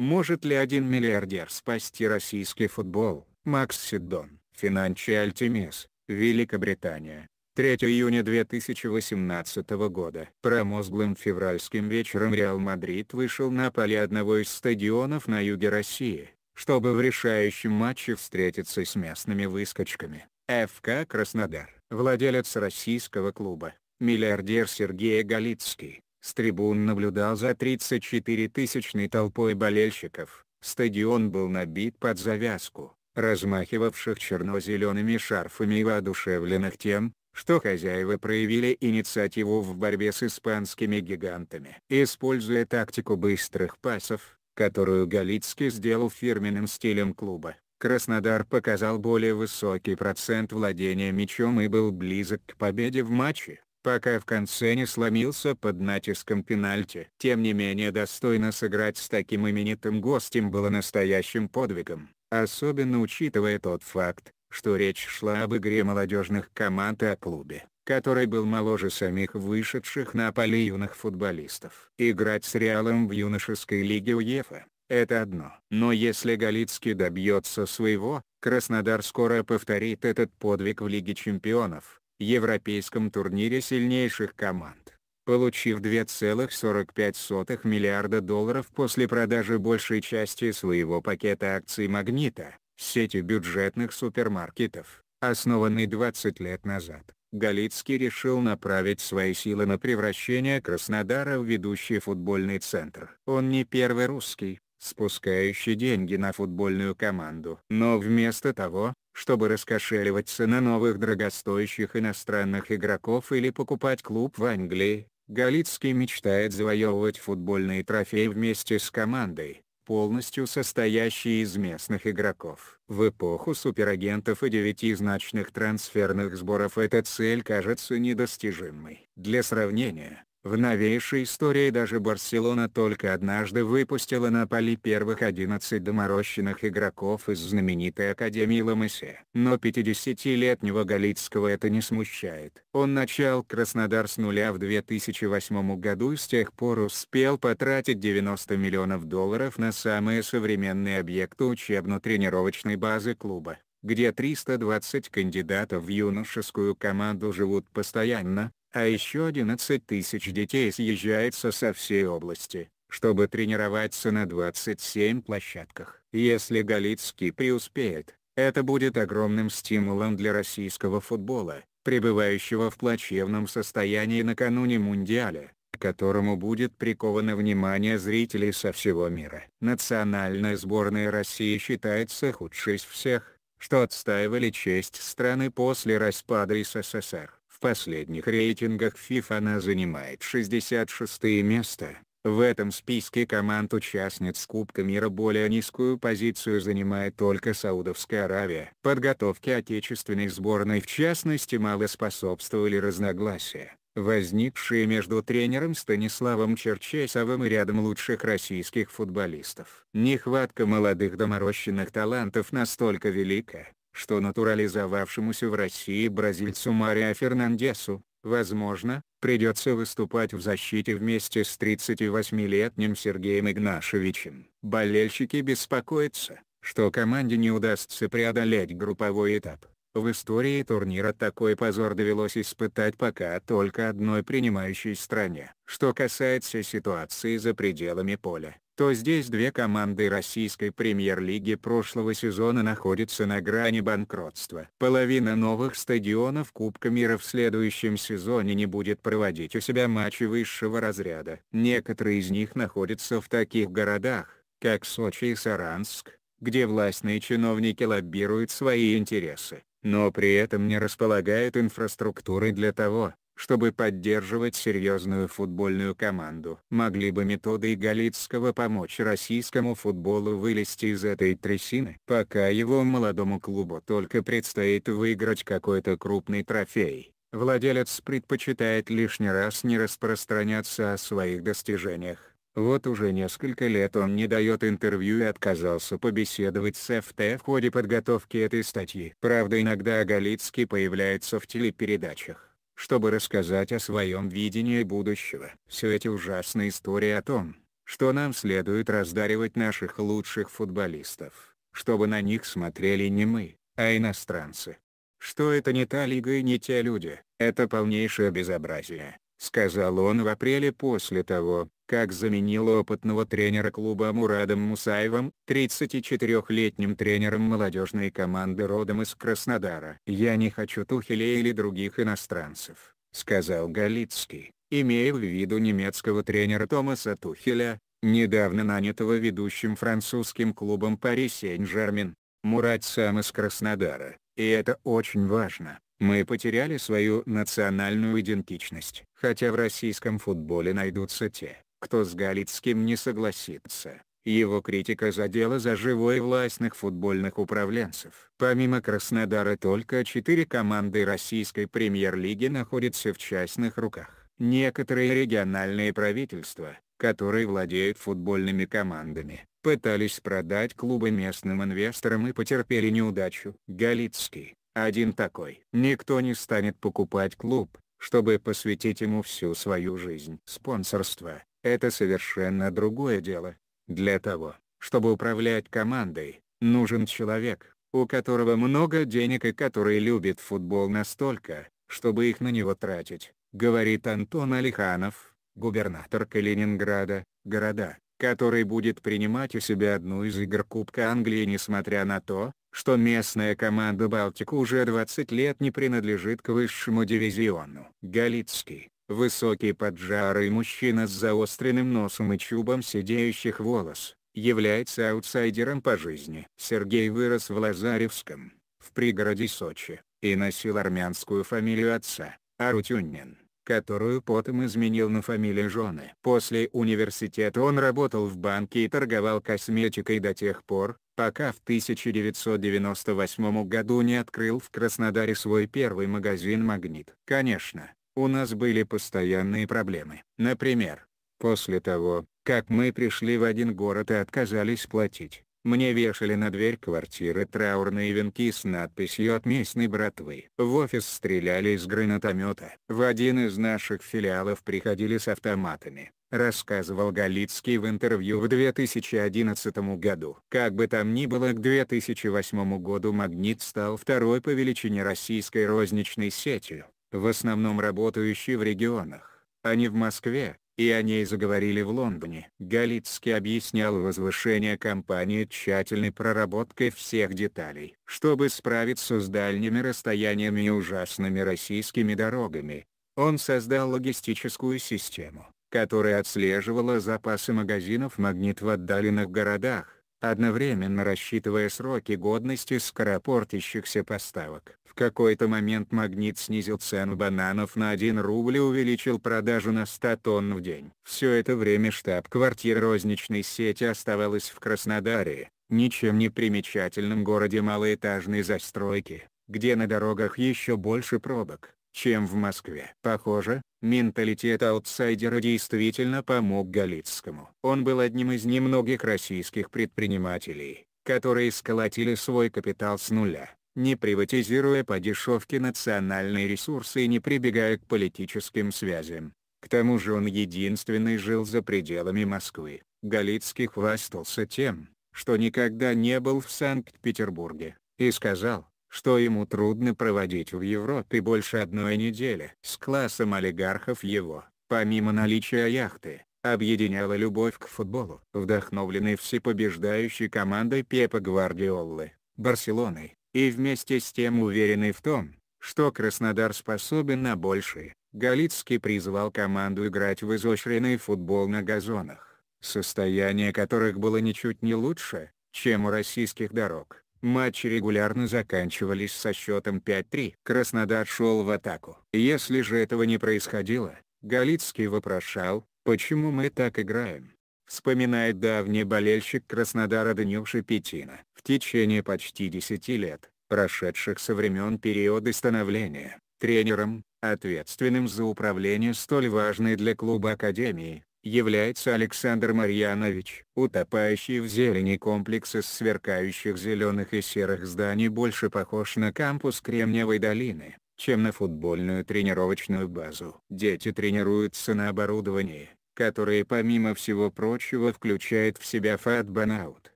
Может ли один миллиардер спасти российский футбол? Макс Сиддон, Финанчи Тимес, Великобритания. 3 июня 2018 года. Промозглым февральским вечером Реал Мадрид вышел на поле одного из стадионов на юге России, чтобы в решающем матче встретиться с местными выскочками. ФК Краснодар. Владелец российского клуба, миллиардер Сергей Галицкий, с трибун наблюдал за 34-тысячной толпой болельщиков, стадион был набит под завязку, размахивавших черно-зелеными шарфами и воодушевленных тем, что хозяева проявили инициативу в борьбе с испанскими гигантами. Используя тактику быстрых пасов, которую Галицкий сделал фирменным стилем клуба, Краснодар показал более высокий процент владения мячом и был близок к победе в матче пока в конце не сломился под натиском пенальти. Тем не менее достойно сыграть с таким именитым гостем было настоящим подвигом, особенно учитывая тот факт, что речь шла об игре молодежных команд и о клубе, который был моложе самих вышедших на поле юных футболистов. Играть с Реалом в юношеской лиге УЕФА – это одно. Но если Галицкий добьется своего, Краснодар скоро повторит этот подвиг в Лиге чемпионов европейском турнире сильнейших команд, получив 2,45 миллиарда долларов после продажи большей части своего пакета акций «Магнита», сети бюджетных супермаркетов, основанной 20 лет назад. Галицкий решил направить свои силы на превращение Краснодара в ведущий футбольный центр. Он не первый русский, спускающий деньги на футбольную команду. Но вместо того, чтобы раскошеливаться на новых дорогостоящих иностранных игроков или покупать клуб в Англии, Галицкий мечтает завоевывать футбольные трофеи вместе с командой, полностью состоящей из местных игроков. В эпоху суперагентов и девятизначных трансферных сборов эта цель кажется недостижимой. Для сравнения, в новейшей истории даже Барселона только однажды выпустила на поле первых 11 доморощенных игроков из знаменитой Академии Ламесе. Но 50-летнего Галицкого это не смущает. Он начал Краснодар с нуля в 2008 году и с тех пор успел потратить 90 миллионов долларов на самые современные объекты учебно-тренировочной базы клуба где 320 кандидатов в юношескую команду живут постоянно, а еще 11 тысяч детей съезжается со всей области, чтобы тренироваться на 27 площадках. Если Галицкий преуспеет, это будет огромным стимулом для российского футбола, пребывающего в плачевном состоянии накануне Мундиаля, к которому будет приковано внимание зрителей со всего мира. Национальная сборная России считается худшей из всех, что отстаивали честь страны после распада СССР. В последних рейтингах FIFA она занимает 66 место. В этом списке команд-участниц Кубка мира более низкую позицию занимает только Саудовская Аравия. Подготовке отечественной сборной в частности мало способствовали разногласия, возникшие между тренером Станиславом Черчесовым и рядом лучших российских футболистов. Нехватка молодых доморощенных талантов настолько велика, что натурализовавшемуся в России бразильцу Марио Фернандесу, возможно, придется выступать в защите вместе с 38-летним Сергеем Игнашевичем. Болельщики беспокоятся, что команде не удастся преодолеть групповой этап. В истории турнира такой позор довелось испытать пока только одной принимающей стране. Что касается ситуации за пределами поля, то здесь две команды российской премьер-лиги прошлого сезона находятся на грани банкротства. Половина новых стадионов Кубка мира в следующем сезоне не будет проводить у себя матчи высшего разряда. Некоторые из них находятся в таких городах, как Сочи и Саранск, где властные чиновники лоббируют свои интересы но при этом не располагает инфраструктурой для того, чтобы поддерживать серьезную футбольную команду. Могли бы методы Галицкого помочь российскому футболу вылезти из этой трясины. Пока его молодому клубу только предстоит выиграть какой-то крупный трофей, владелец предпочитает лишний раз не распространяться о своих достижениях. Вот уже несколько лет он не дает интервью и отказался побеседовать с ФТ в ходе подготовки этой статьи. Правда иногда Галицкий появляется в телепередачах чтобы рассказать о своем видении будущего. Все эти ужасные истории о том, что нам следует раздаривать наших лучших футболистов, чтобы на них смотрели не мы, а иностранцы. Что это не та лига и не те люди, это полнейшее безобразие сказал он в апреле после того, как заменил опытного тренера клуба Мурадом Мусаевым, 34-летним тренером молодежной команды родом из Краснодара. «Я не хочу Тухеля или других иностранцев», — сказал Галицкий, имея в виду немецкого тренера Томаса Тухеля, недавно нанятого ведущим французским клубом Пари Сен-Жермен. Мурад сам из Краснодара, и это очень важно. Мы потеряли свою национальную идентичность. Хотя в российском футболе найдутся те, кто с Галицким не согласится. Его критика задела за живой властных футбольных управленцев. Помимо Краснодара только четыре команды российской премьер-лиги находятся в частных руках. Некоторые региональные правительства, которые владеют футбольными командами, пытались продать клубы местным инвесторам и потерпели неудачу. Галицкий, один такой. Никто не станет покупать клуб, чтобы посвятить ему всю свою жизнь. Спонсорство – это совершенно другое дело. Для того, чтобы управлять командой, нужен человек, у которого много денег и который любит футбол настолько, чтобы их на него тратить, говорит Антон Алиханов, губернатор Калининграда, города, который будет принимать у себя одну из игр Кубка Англии несмотря на то, что местная команда «Балтика» уже 20 лет не принадлежит к высшему дивизиону. Галицкий, высокий поджарый мужчина с заостренным носом и чубом сидеющих волос, является аутсайдером по жизни. Сергей вырос в Лазаревском, в пригороде Сочи, и носил армянскую фамилию отца, Арутюнин которую потом изменил на фамилию жены. После университета он работал в банке и торговал косметикой до тех пор, пока в 1998 году не открыл в Краснодаре свой первый магазин «Магнит». Конечно, у нас были постоянные проблемы. Например, после того, как мы пришли в один город и отказались платить, мне вешали на дверь квартиры траурные венки с надписью «От местной братвы». В офис стреляли из гранатомета. В один из наших филиалов приходили с автоматами, рассказывал Галицкий в интервью в 2011 году. Как бы там ни было к 2008 году «Магнит» стал второй по величине российской розничной сетью, в основном работающей в регионах, а не в Москве, и о ней заговорили в Лондоне. Галицкий объяснял возвышение компании тщательной проработкой всех деталей. Чтобы справиться с дальними расстояниями и ужасными российскими дорогами, он создал логистическую систему, которая отслеживала запасы магазинов «Магнит» в отдаленных городах, одновременно рассчитывая сроки годности скоропортящихся поставок. В какой-то момент магнит снизил цену бананов на 1 рубль и увеличил продажу на 100 тонн в день. Все это время штаб-квартира розничной сети оставалась в Краснодаре, ничем не примечательном городе малоэтажной застройки, где на дорогах еще больше пробок чем в Москве. Похоже, менталитет аутсайдера действительно помог Галицкому. Он был одним из немногих российских предпринимателей, которые сколотили свой капитал с нуля, не приватизируя по дешевке национальные ресурсы и не прибегая к политическим связям. К тому же он единственный жил за пределами Москвы. Галицкий хвастался тем, что никогда не был в Санкт-Петербурге, и сказал, что ему трудно проводить в Европе больше одной недели. С классом олигархов его, помимо наличия яхты, объединяла любовь к футболу. Вдохновленный всепобеждающей командой Пепа Гвардиолы, Барселоной, и вместе с тем уверенный в том, что Краснодар способен на большее, Галицкий призвал команду играть в изощренный футбол на газонах, состояние которых было ничуть не лучше, чем у российских дорог. Матчи регулярно заканчивались со счетом 5-3. Краснодар шел в атаку. Если же этого не происходило, Галицкий вопрошал, почему мы так играем. Вспоминает давний болельщик Краснодара Данил Петина. В течение почти 10 лет, прошедших со времен периода становления, тренером, ответственным за управление столь важной для клуба Академии, является Александр Марьянович. Утопающий в зелени комплекс из сверкающих зеленых и серых зданий больше похож на кампус Кремниевой долины, чем на футбольную тренировочную базу. Дети тренируются на оборудовании, которое помимо всего прочего включает в себя фатбанаут,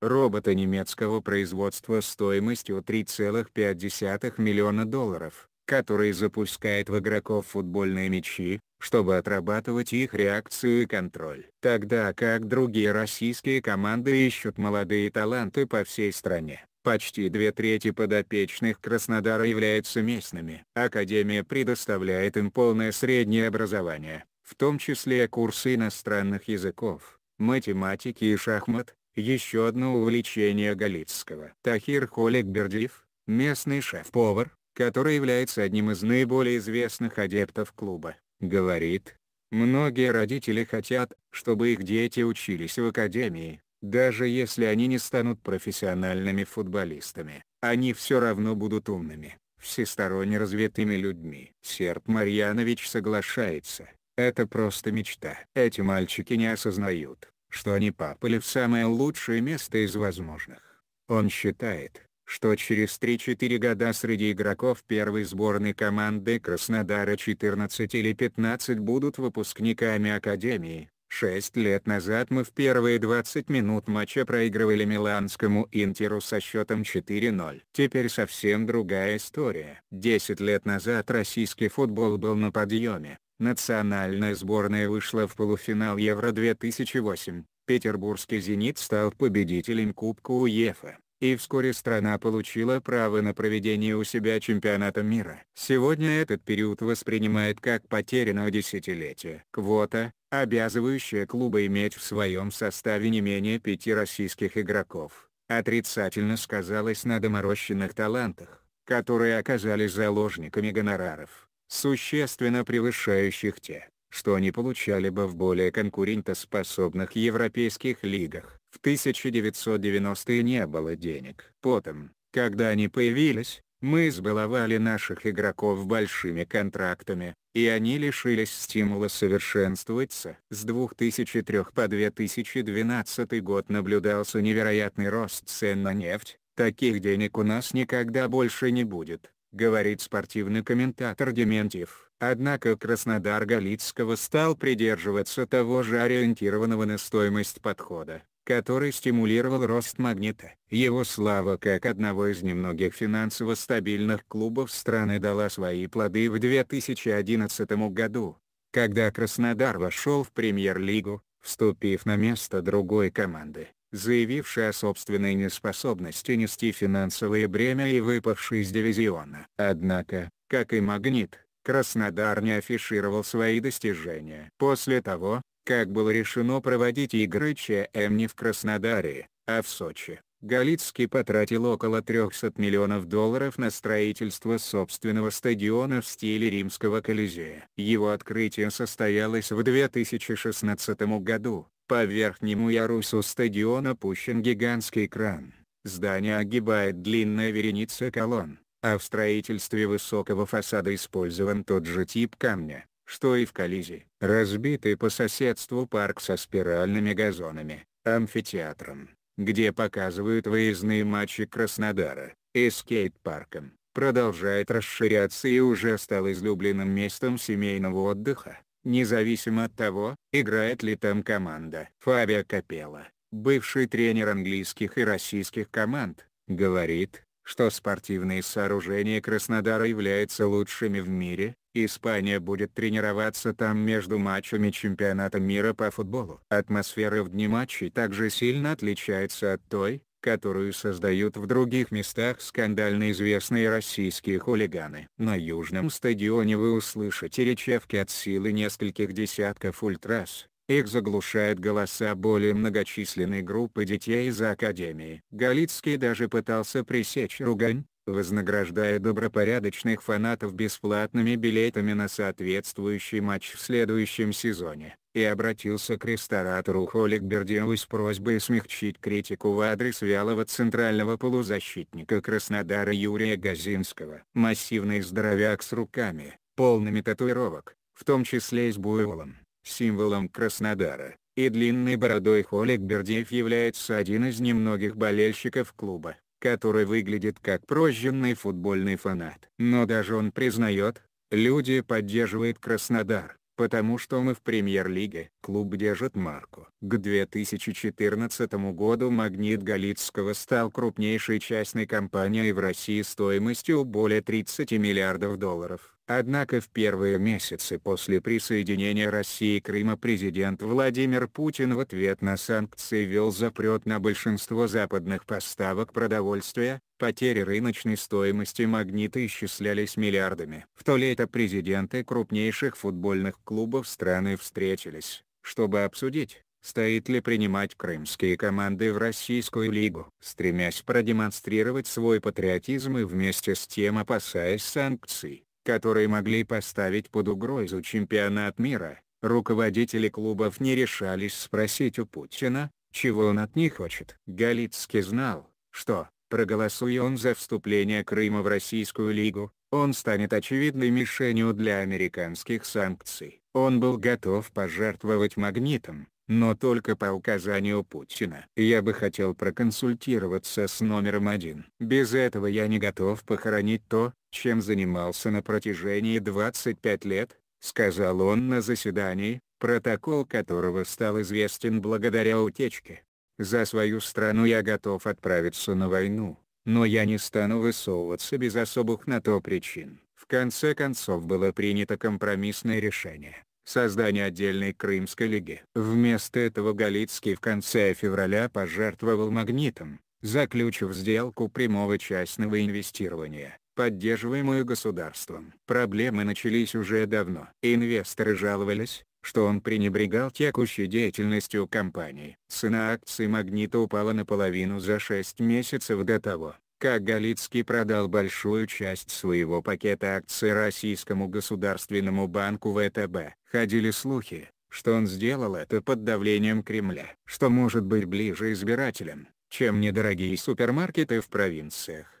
робота немецкого производства стоимостью 3,5 миллиона долларов который запускает в игроков футбольные мячи, чтобы отрабатывать их реакцию и контроль. Тогда как другие российские команды ищут молодые таланты по всей стране. Почти две трети подопечных Краснодара являются местными. Академия предоставляет им полное среднее образование, в том числе курсы иностранных языков, математики и шахмат, еще одно увлечение Галицкого. Тахир Холикбердиев, местный шеф-повар, который является одним из наиболее известных адептов клуба говорит, многие родители хотят, чтобы их дети учились в академии, даже если они не станут профессиональными футболистами, они все равно будут умными, всесторонне развитыми людьми. Серб Марьянович соглашается, это просто мечта. Эти мальчики не осознают, что они попали в самое лучшее место из возможных. Он считает, что через 3-4 года среди игроков первой сборной команды Краснодара 14 или 15 будут выпускниками Академии. Шесть лет назад мы в первые 20 минут матча проигрывали миланскому Интеру со счетом 4-0. Теперь совсем другая история. 10 лет назад российский футбол был на подъеме. Национальная сборная вышла в полуфинал Евро 2008. Петербургский «Зенит» стал победителем Кубка УЕФА и вскоре страна получила право на проведение у себя чемпионата мира. Сегодня этот период воспринимает как потерянное десятилетие. Квота, обязывающая клубы иметь в своем составе не менее пяти российских игроков, отрицательно сказалась на доморощенных талантах, которые оказались заложниками гонораров, существенно превышающих те, что они получали бы в более конкурентоспособных европейских лигах. В 1990-е не было денег. Потом, когда они появились, мы избаловали наших игроков большими контрактами, и они лишились стимула совершенствоваться. С 2003 по 2012 год наблюдался невероятный рост цен на нефть. Таких денег у нас никогда больше не будет, говорит спортивный комментатор Дементьев. Однако Краснодар Галицкого стал придерживаться того же ориентированного на стоимость подхода который стимулировал рост «Магнита». Его слава как одного из немногих финансово стабильных клубов страны дала свои плоды в 2011 году, когда Краснодар вошел в премьер-лигу, вступив на место другой команды, заявившей о собственной неспособности нести финансовое бремя и выпавшей из дивизиона. Однако, как и «Магнит», Краснодар не афишировал свои достижения. После того, как было решено проводить игры ЧМ не в Краснодаре, а в Сочи. Галицкий потратил около 300 миллионов долларов на строительство собственного стадиона в стиле римского Колизея. Его открытие состоялось в 2016 году. По верхнему ярусу стадиона пущен гигантский кран. Здание огибает длинная вереница колонн, а в строительстве высокого фасада использован тот же тип камня что и в Колизе. Разбитый по соседству парк со спиральными газонами, амфитеатром, где показывают выездные матчи Краснодара, и скейт-парком, продолжает расширяться и уже стал излюбленным местом семейного отдыха, независимо от того, играет ли там команда. Фабио Капелло, бывший тренер английских и российских команд, говорит, что спортивные сооружения Краснодара являются лучшими в мире, Испания будет тренироваться там между матчами чемпионата мира по футболу. Атмосфера в дни матчей также сильно отличается от той, которую создают в других местах скандально известные российские хулиганы. На южном стадионе вы услышите речевки от силы нескольких десятков ультрас, их заглушают голоса более многочисленной группы детей из Академии. Галицкий даже пытался пресечь ругань, вознаграждая добропорядочных фанатов бесплатными билетами на соответствующий матч в следующем сезоне, и обратился к ресторатору Холик Холикбердиеву с просьбой смягчить критику в адрес вялого центрального полузащитника Краснодара Юрия Газинского. Массивный здоровяк с руками, полными татуировок, в том числе и с буйволом, символом Краснодара, и длинной бородой Холик Бердеев является один из немногих болельщиков клуба который выглядит как прожженный футбольный фанат. Но даже он признает, люди поддерживают Краснодар, потому что мы в премьер-лиге. Клуб держит марку. К 2014 году «Магнит Галицкого» стал крупнейшей частной компанией в России стоимостью более 30 миллиардов долларов. Однако в первые месяцы после присоединения России Крыма президент Владимир Путин в ответ на санкции ввел запрет на большинство западных поставок продовольствия, потери рыночной стоимости магнита исчислялись миллиардами. В то лето президенты крупнейших футбольных клубов страны встретились, чтобы обсудить, стоит ли принимать крымские команды в Российскую лигу. Стремясь продемонстрировать свой патриотизм и вместе с тем опасаясь санкций, которые могли поставить под угрозу чемпионат мира, руководители клубов не решались спросить у Путина, чего он от них хочет. Галицкий знал, что, проголосуя он за вступление Крыма в Российскую лигу, он станет очевидной мишенью для американских санкций. Он был готов пожертвовать магнитом, но только по указанию Путина. Я бы хотел проконсультироваться с номером один. Без этого я не готов похоронить то, чем занимался на протяжении 25 лет, сказал он на заседании, протокол которого стал известен благодаря утечке. За свою страну я готов отправиться на войну, но я не стану высовываться без особых на то причин. В конце концов было принято компромиссное решение – создание отдельной Крымской лиги. Вместо этого Галицкий в конце февраля пожертвовал магнитом, заключив сделку прямого частного инвестирования поддерживаемую государством. Проблемы начались уже давно. Инвесторы жаловались, что он пренебрегал текущей деятельностью компании. Цена акций «Магнита» упала наполовину за 6 месяцев до того, как Галицкий продал большую часть своего пакета акций Российскому государственному банку ВТБ. Ходили слухи, что он сделал это под давлением Кремля, что может быть ближе избирателям, чем недорогие супермаркеты в провинциях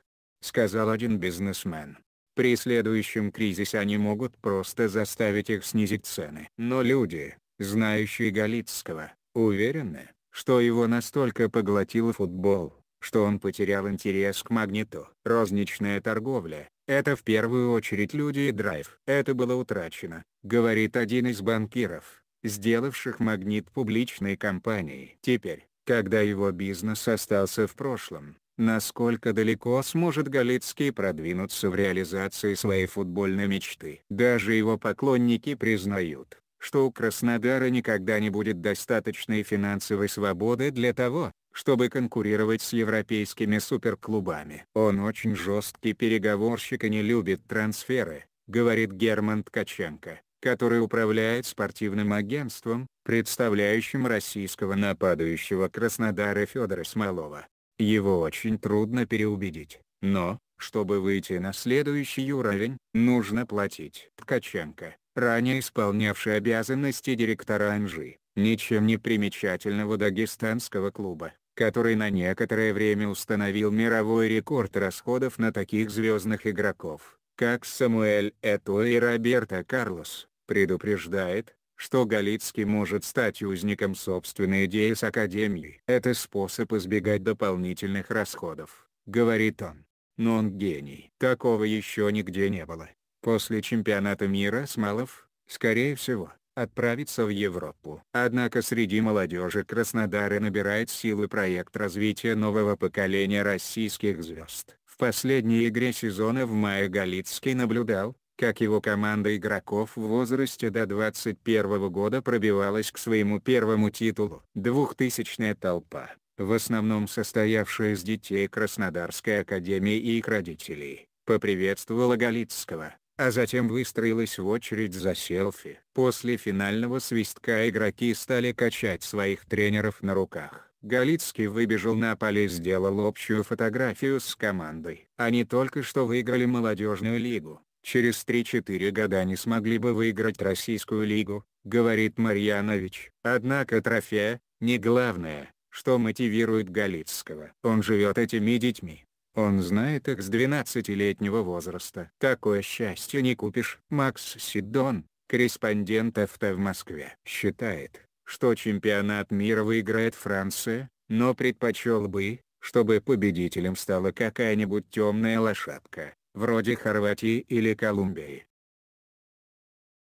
сказал один бизнесмен. При следующем кризисе они могут просто заставить их снизить цены. Но люди, знающие Галицкого, уверены, что его настолько поглотил футбол, что он потерял интерес к магниту. Розничная торговля – это в первую очередь люди и драйв. Это было утрачено, говорит один из банкиров, сделавших магнит публичной компанией. Теперь, когда его бизнес остался в прошлом, насколько далеко сможет Галицкий продвинуться в реализации своей футбольной мечты. Даже его поклонники признают, что у Краснодара никогда не будет достаточной финансовой свободы для того, чтобы конкурировать с европейскими суперклубами. Он очень жесткий переговорщик и не любит трансферы, говорит Герман Ткаченко, который управляет спортивным агентством, представляющим российского нападающего Краснодара Федора Смолова. Его очень трудно переубедить, но, чтобы выйти на следующий уровень, нужно платить. Ткаченко, ранее исполнявший обязанности директора НЖ, ничем не примечательного дагестанского клуба, который на некоторое время установил мировой рекорд расходов на таких звездных игроков, как Самуэль Этуэ и Роберто Карлос, предупреждает, что Галицкий может стать узником собственной идеи с Академией. Это способ избегать дополнительных расходов, говорит он. Но он гений. Такого еще нигде не было. После чемпионата мира Смалов, скорее всего, отправится в Европу. Однако среди молодежи Краснодара набирает силы проект развития нового поколения российских звезд. В последней игре сезона в мае Галицкий наблюдал, как его команда игроков в возрасте до 21 года пробивалась к своему первому титулу. Двухтысячная толпа, в основном состоявшая из детей Краснодарской академии и их родителей, поприветствовала Галицкого, а затем выстроилась в очередь за селфи. После финального свистка игроки стали качать своих тренеров на руках. Галицкий выбежал на поле и сделал общую фотографию с командой. Они только что выиграли молодежную лигу через 3-4 года не смогли бы выиграть российскую лигу, говорит Марьянович. Однако трофея – не главное, что мотивирует Галицкого. Он живет этими детьми. Он знает их с 12-летнего возраста. Такое счастье не купишь. Макс Сидон, корреспондент авто в Москве, считает, что чемпионат мира выиграет Франция, но предпочел бы, чтобы победителем стала какая-нибудь темная лошадка вроде Хорватии или Колумбии.